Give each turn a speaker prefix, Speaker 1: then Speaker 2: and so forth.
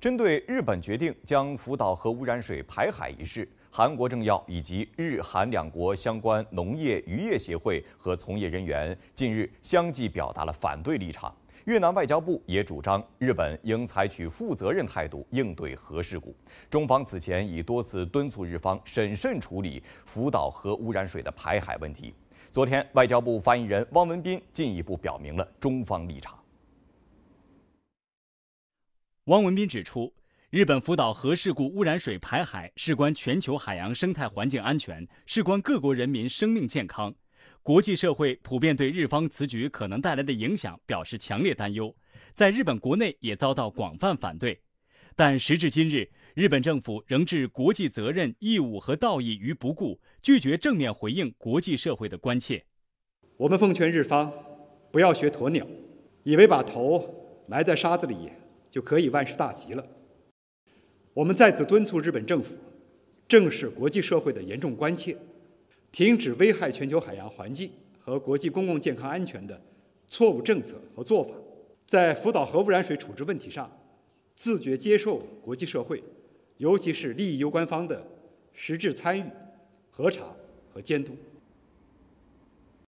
Speaker 1: 针对日本决定将福岛核污染水排海一事，韩国政要以及日韩两国相关农业渔业协会和从业人员近日相继表达了反对立场。越南外交部也主张日本应采取负责任态度应对核事故。中方此前已多次敦促日方审慎处理福岛核污染水的排海问题。昨天，外交部发言人汪文斌进一步表明了中方立场。汪文
Speaker 2: 斌指出，日本福岛核事故污染水排海事关全球海洋生态环境安全，事关各国人民生命健康，国际社会普遍对日方此举可能带来的影响表示强烈担忧，在日本国内也遭到广泛反对，但时至今日，日本政府仍置国际责任义务和道义于
Speaker 3: 不顾，拒绝正面回应国际社会的关切。我们奉劝日方，不要学鸵鸟，以为把头埋在沙子里。就可以万事大吉了。我们在此敦促日本政府，正视国际社会的严重关切，停止危害全球海洋环境和国际公共健康安全的错误政策和做法，在福岛核污染水处置问题上，自觉接受国际社会，尤其是利益攸关方的实质参与、核查和监督。